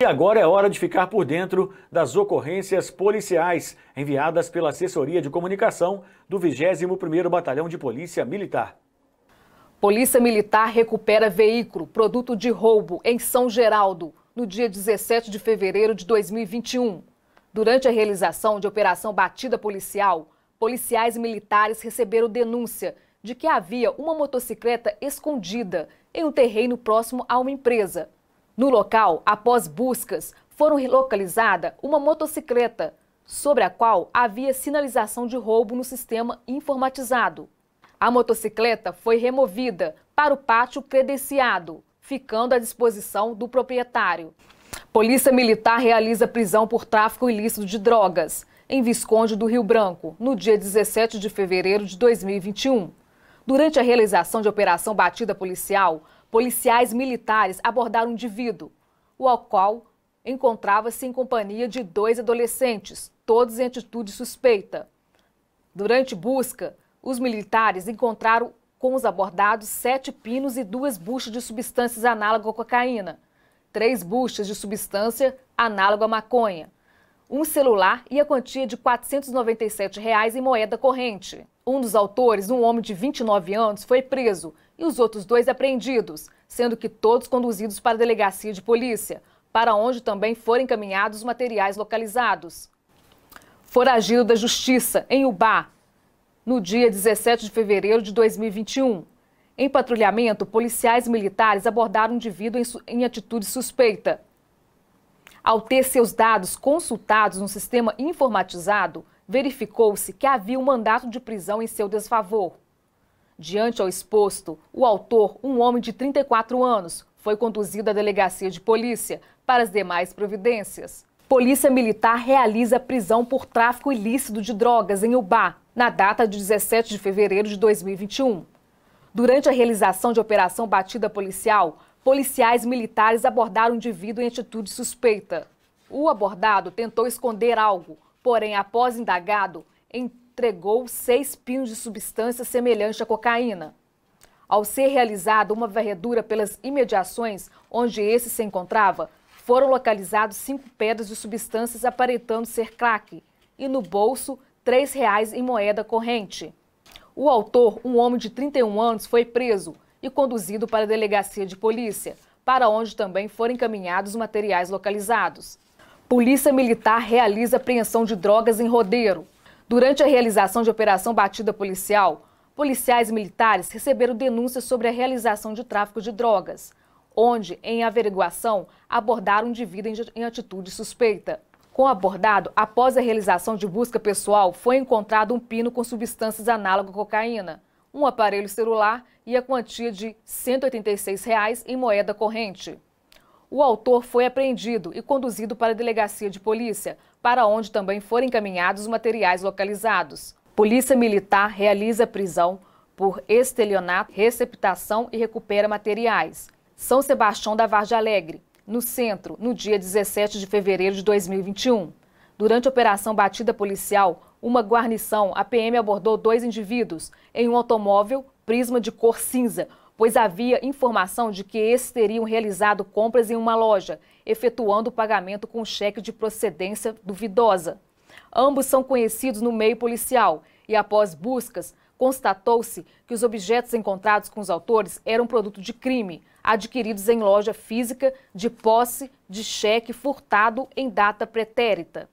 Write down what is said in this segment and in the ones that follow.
E agora é hora de ficar por dentro das ocorrências policiais enviadas pela Assessoria de Comunicação do 21º Batalhão de Polícia Militar. Polícia Militar recupera veículo, produto de roubo, em São Geraldo, no dia 17 de fevereiro de 2021. Durante a realização de operação batida policial, policiais militares receberam denúncia de que havia uma motocicleta escondida em um terreno próximo a uma empresa. No local, após buscas, foram localizada uma motocicleta, sobre a qual havia sinalização de roubo no sistema informatizado. A motocicleta foi removida para o pátio credenciado, ficando à disposição do proprietário. Polícia Militar realiza prisão por tráfico ilícito de drogas em Visconde do Rio Branco, no dia 17 de fevereiro de 2021. Durante a realização de operação batida policial, Policiais militares abordaram um indivíduo, o qual encontrava-se em companhia de dois adolescentes, todos em atitude suspeita. Durante busca, os militares encontraram com os abordados sete pinos e duas buchas de substâncias análogas à cocaína, três buchas de substância análoga à maconha, um celular e a quantia de R$ 497,00 reais em moeda corrente. Um dos autores, um homem de 29 anos, foi preso e os outros dois apreendidos, sendo que todos conduzidos para a delegacia de polícia, para onde também foram encaminhados os materiais localizados. Foragido da Justiça, em Ubá, no dia 17 de fevereiro de 2021. Em patrulhamento, policiais militares abordaram um indivíduo em, em atitude suspeita. Ao ter seus dados consultados no sistema informatizado, verificou-se que havia um mandato de prisão em seu desfavor. Diante ao exposto, o autor, um homem de 34 anos, foi conduzido à delegacia de polícia para as demais providências. Polícia Militar realiza prisão por tráfico ilícito de drogas em Ubá, na data de 17 de fevereiro de 2021. Durante a realização de operação batida policial, policiais militares abordaram o um indivíduo em atitude suspeita. O abordado tentou esconder algo, porém, após indagado, em entregou seis pinos de substância semelhante à cocaína. Ao ser realizada uma varredura pelas imediações onde esse se encontrava, foram localizados cinco pedras de substâncias aparentando ser crack e no bolso três reais em moeda corrente. O autor, um homem de 31 anos, foi preso e conduzido para a delegacia de polícia, para onde também foram encaminhados materiais localizados. Polícia Militar realiza apreensão de drogas em Rodeiro. Durante a realização de operação batida policial, policiais militares receberam denúncias sobre a realização de tráfico de drogas, onde, em averiguação, abordaram um indivíduo em atitude suspeita. Com o abordado, após a realização de busca pessoal, foi encontrado um pino com substâncias análogas à cocaína, um aparelho celular e a quantia de R$ 186 reais em moeda corrente. O autor foi apreendido e conduzido para a delegacia de polícia, para onde também foram encaminhados os materiais localizados. Polícia Militar realiza prisão por estelionato, receptação e recupera materiais. São Sebastião da Vargem Alegre, no centro, no dia 17 de fevereiro de 2021. Durante a operação batida policial, uma guarnição, a PM abordou dois indivíduos em um automóvel prisma de cor cinza, pois havia informação de que esses teriam realizado compras em uma loja, efetuando o pagamento com cheque de procedência duvidosa. Ambos são conhecidos no meio policial e, após buscas, constatou-se que os objetos encontrados com os autores eram produto de crime, adquiridos em loja física de posse de cheque furtado em data pretérita.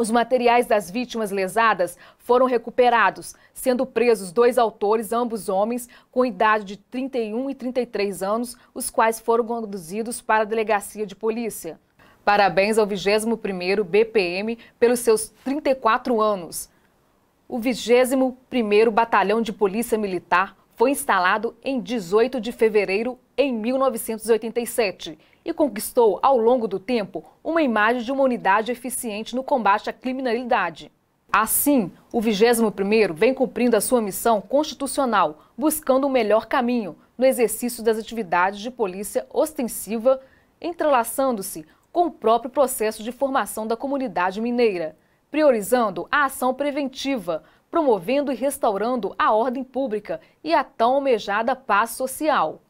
Os materiais das vítimas lesadas foram recuperados, sendo presos dois autores, ambos homens, com idade de 31 e 33 anos, os quais foram conduzidos para a delegacia de polícia. Parabéns ao 21º BPM pelos seus 34 anos. O 21º Batalhão de Polícia Militar foi instalado em 18 de fevereiro em 1987 e conquistou, ao longo do tempo, uma imagem de uma unidade eficiente no combate à criminalidade. Assim, o 21º vem cumprindo a sua missão constitucional, buscando o melhor caminho no exercício das atividades de polícia ostensiva, entrelaçando-se com o próprio processo de formação da comunidade mineira, priorizando a ação preventiva, promovendo e restaurando a ordem pública e a tão almejada paz social.